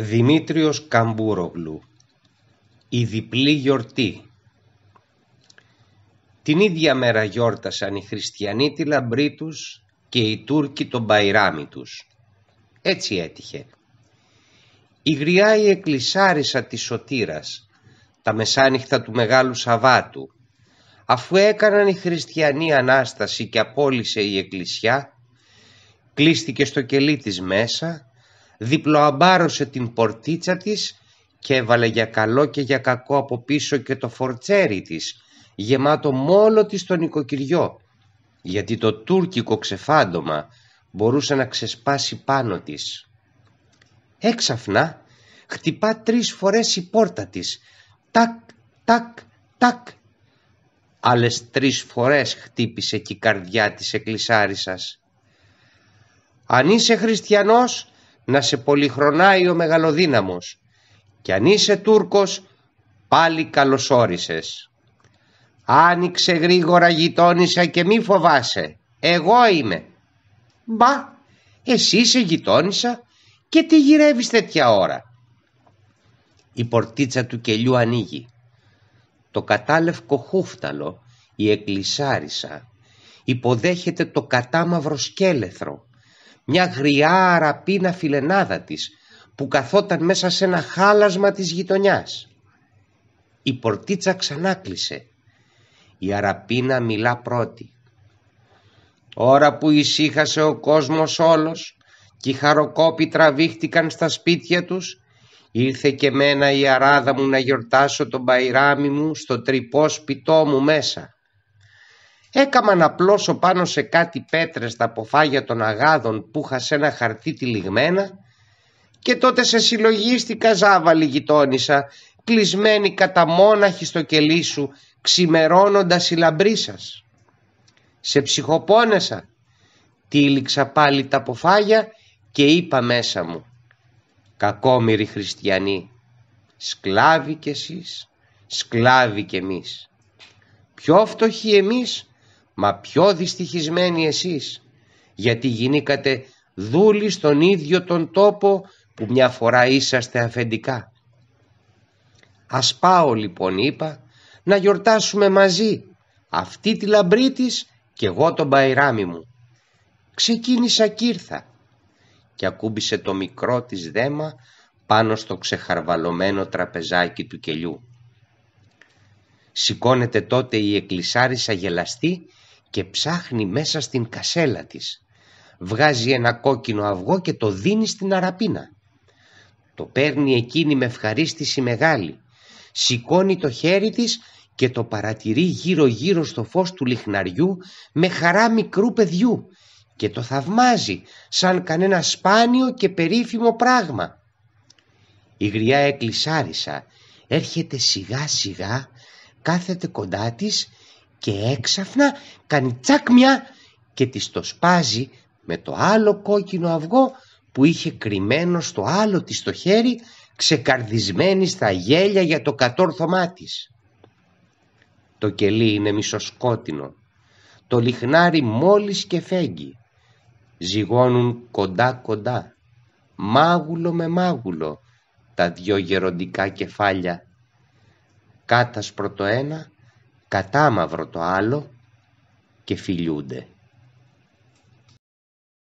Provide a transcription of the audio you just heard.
Δημήτριος Καμπούρογλου «Η διπλή γιορτή» Την ίδια μέρα γιόρτασαν οι χριστιανοί τη λαμπρή τους και οι Τούρκοι τον παϊράμι τους. Έτσι έτυχε. Η γριά η εκκλησάρισα της σωτήρας, τα μεσάνυχτα του Μεγάλου Σαββάτου, αφού έκαναν οι χριστιανοί Ανάσταση και απόλυσε η εκκλησιά, κλείστηκε στο κελί της μέσα διπλοαμπάρωσε την πορτίτσα της και έβαλε για καλό και για κακό από πίσω και το φορτσέρι της, γεμάτο μόνο της στο νοικοκυριό, γιατί το τουρκικό ξεφάντωμα μπορούσε να ξεσπάσει πάνω της. Έξαφνα χτυπά τρεις φορές η πόρτα της, τακ, τακ, τακ. Άλλες τρεις φορές χτύπησε και η καρδιά της εκκλησάρισας. «Αν είσαι χριστιανός να σε πολυχρονάει ο μεγαλοδύναμος και αν είσαι Τούρκος πάλι καλωσόρισες. Άνοιξε γρήγορα γειτόνισσα και μη φοβάσαι, εγώ είμαι. Μπα, εσύ είσαι γειτόνισσα και τι γυρεύεις τέτοια ώρα. Η πορτίτσα του κελιού ανοίγει. Το κατάλευκο χούφταλο, η εκκλησάρισα, υποδέχεται το κατάμαυρο σκέλεθρο μια γριά αραπίνα φιλενάδα της που καθόταν μέσα σε ένα χάλασμα της γειτονιάς. Η πορτίτσα ξανά κλείσε. Η αραπίνα μιλά πρώτη. Ώρα που ησύχασε ο κόσμος όλος και οι χαροκόποι τραβήχτηκαν στα σπίτια τους, ήρθε και μένα η αράδα μου να γιορτάσω τον παϊράμι μου στο τρυπό σπιτό μου μέσα. Έκαμαν απλώσω πάνω σε κάτι πέτρες τα αποφάγια των αγάδων που είχα σε ένα χαρτί τυλιγμένα και τότε σε συλλογίστηκα ζάβαλη γειτόνισσα, κλεισμένη κατά μόναχη στο κελί σου, ξημερώνοντας η λαμπρή Σε ψυχοπόνεσα, τύλιξα πάλι τα αποφάγια και είπα μέσα μου «Κακόμοιροι χριστιανοί, σκλάβοι κι εσείς, σκλάβοι κι εμείς. Πιο φτωχοί εμείς, μα πιο δυστυχισμένοι εσείς, γιατί γινήκατε δούλοι στον ίδιο τον τόπο που μια φορά είσαστε αφεντικά. Ας πάω λοιπόν είπα να γιορτάσουμε μαζί αυτή τη λαμπρή της και εγώ τον παϊράμι μου. Ξεκίνησα κύρθα και ακούμπησε το μικρό της δέμα πάνω στο ξεχαρβαλωμένο τραπεζάκι του κελιού. Σηκώνεται τότε η εκκλησάρισα γελαστή και ψάχνει μέσα στην κασέλα της. Βγάζει ένα κόκκινο αυγό και το δίνει στην αραπίνα. Το παίρνει εκείνη με ευχαρίστηση μεγάλη. Σηκώνει το χέρι της και το παρατηρεί γύρω γύρω στο φως του λιχναριού με χαρά μικρού παιδιού και το θαυμάζει σαν κανένα σπάνιο και περίφημο πράγμα. Η γριά εκκλησάρισα έρχεται σιγά σιγά, κάθεται κοντά της και έξαφνα κάνει τσάκ μια και της το σπάζει με το άλλο κόκκινο αυγό που είχε κρυμμένο στο άλλο της το χέρι ξεκαρδισμένη στα γέλια για το κατόρθωμά της. Το κελί είναι μισοσκότεινο, το λιχνάρι μόλις και φέγγει. Ζυγώνουν κοντά κοντά, μάγουλο με μάγουλο, τα δυο γεροντικά κεφάλια. Κάτασπρο το ένα, κατάμαυρο το άλλο και φιλιούνται